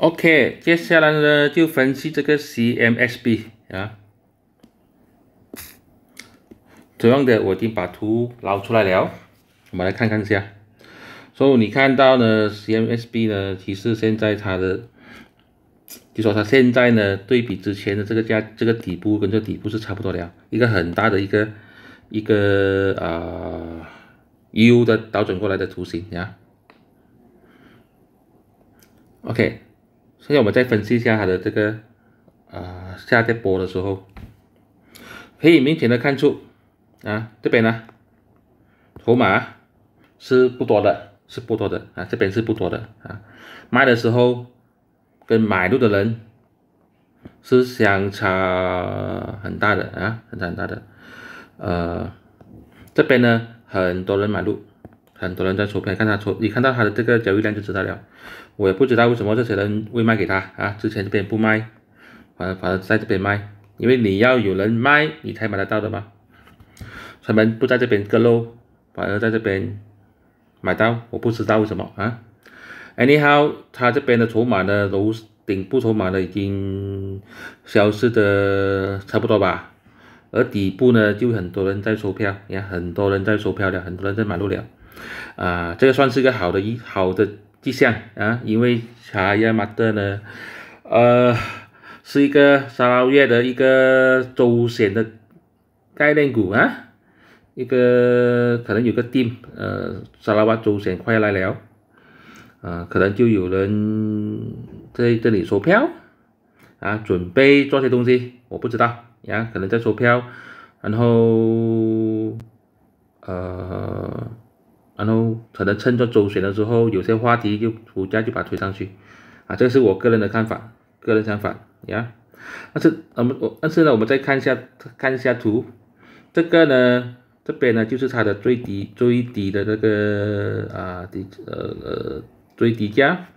OK，接下来呢就分析这个 C M S B 啊，同样的我已经把图捞出来了，我们来看看一下。所以你看到呢 C M S B 呢，其实现在它的，就说它现在呢对比之前的这个价，这个底部跟这底部是差不多的，一个很大的一个一个啊 U 的倒转过来的图形呀。OK。现在我们再分析一下它的这个，呃，下跌波的时候，可以明显的看出，啊，这边呢，筹码是不多的，是不多的啊，这边是不多的啊，卖的时候跟买入的人是相差很大的啊，很差很大的，呃，这边呢，很多人买入。很多人在出票，看他出，你看到他的这个交易量就知道了。我也不知道为什么这些人会卖给他啊，之前这边不卖，反反而在这边卖，因为你要有人卖，你才买得到的嘛。他们不在这边割肉，反而在这边买到，我不知道为什么啊。anyhow，他这边的筹码呢，楼顶部筹码呢已经消失的差不多吧，而底部呢就很多人在出票，你看很多人在出票了，很多人在买入了。啊，这个算是个好的一好的迹象啊，因为查亚马特呢，呃，是一个沙拉越的一个周险的概念股啊，一个可能有个 team，呃，沙拉越周险快要来了，啊，可能就有人在这里收票啊，准备做些东西，我不知道呀，可能在收票，然后，呃。然后可能趁着周选的时候，有些话题就股价就把它推上去，啊，这是我个人的看法，个人想法，呀。但是我们，但是呢，我们再看一下，看一下图，这个呢，这边呢就是它的最低最低的那个啊低呃呃最低价，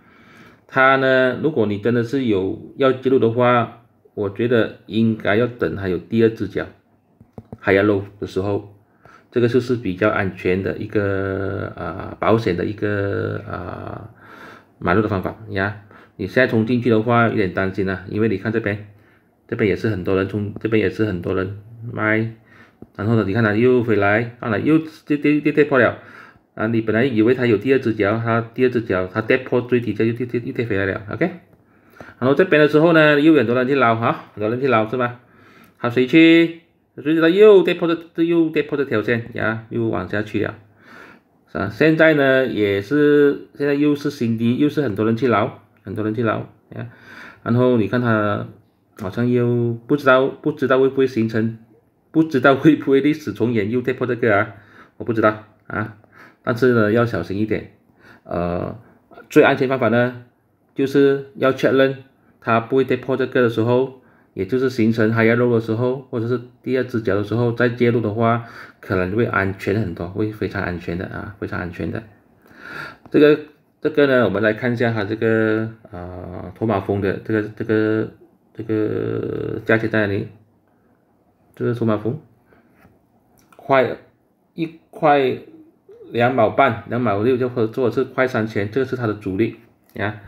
它呢，如果你真的是有要介入的话，我觉得应该要等它有第二只脚还要漏的时候。这个就是比较安全的一个啊，保险的一个啊，买入的方法，你看，你现在冲进去的话有点担心啊，因为你看这边，这边也是很多人冲，这边也是很多人卖，然后呢，你看它又回来，啊，它又跌跌跌跌破了，啊，你本来以为它有第二只脚，它第二只脚它跌破最低价又跌又跌回来了，OK，然后这边的时候呢，又有人去捞哈，很多人去捞是吧？好，谁去？所以它又跌破这，又跌破这条线呀，又往下去了，啊，现在呢也是，现在又是新低，又是很多人去捞，很多人去捞，啊，然后你看它好像又不知道，不知道会不会形成，不知道会不会历史重演又跌破这个啊，我不知道啊，但是呢要小心一点，呃，最安全方法呢就是要确认它不会跌破这个的时候。也就是形成高压漏的时候，或者是第二只脚的时候再介入的话，可能会安全很多，会非常安全的啊，非常安全的。这个这个呢，我们来看一下它这个啊托马峰的这个这个这个钱在哪里？这个托马蜂，快一块两毛半，两毛六就合作是快三千，这个是它的主力呀。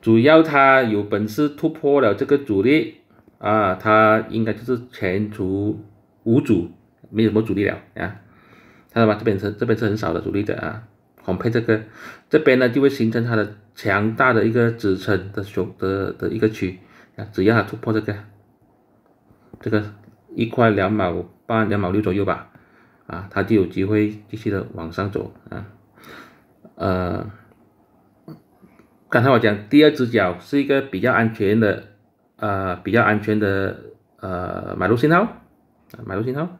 主要它有本事突破了这个阻力。啊，它应该就是前除五组没什么主力了啊，看到吧，这边是这边是很少的主力的啊，黄配这个这边呢就会形成它的强大的一个支撑的守的的一个区啊，只要它突破这个这个一块两毛半两毛六左右吧，啊，它就有机会继续的往上走啊，呃，刚才我讲第二只脚是一个比较安全的。呃，比较安全的呃买入信号，买入信号，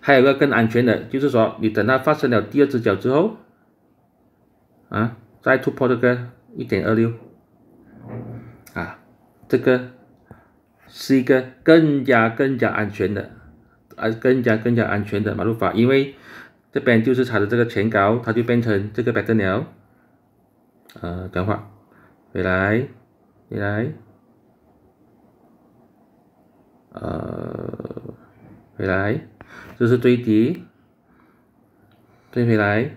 还有个更安全的，就是说你等它发生了第二只脚之后，啊再突破这个一点二六，啊这个是一个更加更加安全的，啊更加更加安全的买入法，因为这边就是它的这个前高，它就变成这个百分鸟，呃，等会，回来，回来。呃，回来，这是最低，追回来，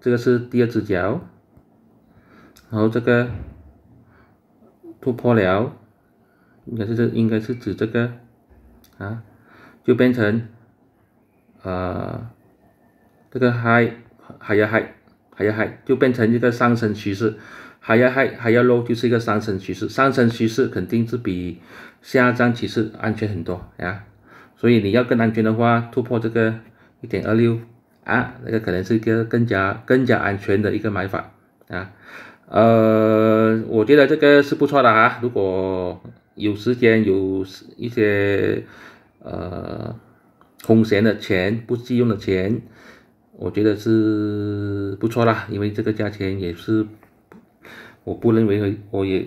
这个是第二只脚，然后这个突破了，应该是这应该是指这个啊，就变成呃，这个 high high high high high，就变成一个上升趋势。还要还还要 low 就是一个上升趋势，上升趋势肯定是比下降趋势安全很多啊。所以你要更安全的话，突破这个一点二六啊，那个可能是一个更加更加安全的一个买法啊。呃，我觉得这个是不错的啊。如果有时间有一些呃空闲的钱，不急用的钱，我觉得是不错啦，因为这个价钱也是。我不认为，我也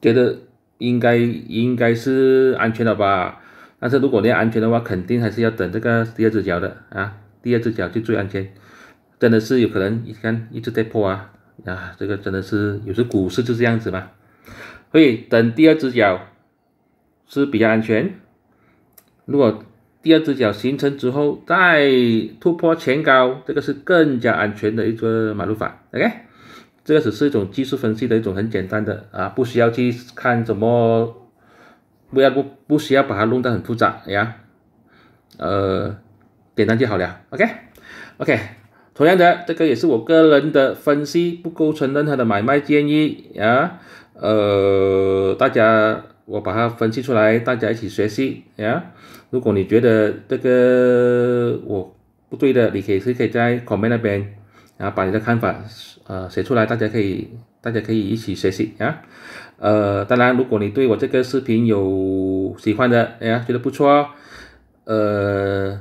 觉得应该应该是安全的吧。但是，如果要安全的话，肯定还是要等这个第二只脚的啊，第二只脚就最安全。真的是有可能你看一直在破啊啊，这个真的是有时股市就这样子嘛。所以，等第二只脚是比较安全。如果第二只脚形成之后再突破前高，这个是更加安全的一个买入法。OK。这个只是一种技术分析的一种很简单的啊，不需要去看怎么，不要不不需要把它弄得很复杂呀，呃，简单就好了，OK，OK，同样的，这个也是我个人的分析，不构成任何的买卖建议啊。呃，大家我把它分析出来，大家一起学习呀，如果你觉得这个我不对的，你以是可以在 comment 那边。然后把你的看法，呃，写出来，大家可以，大家可以一起学习啊。呃，当然，如果你对我这个视频有喜欢的，哎呀，觉得不错，呃，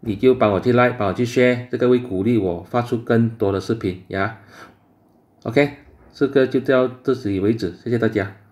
你就帮我去 like，帮我去 share，这个会鼓励我发出更多的视频呀。OK，这个就到这里为止，谢谢大家。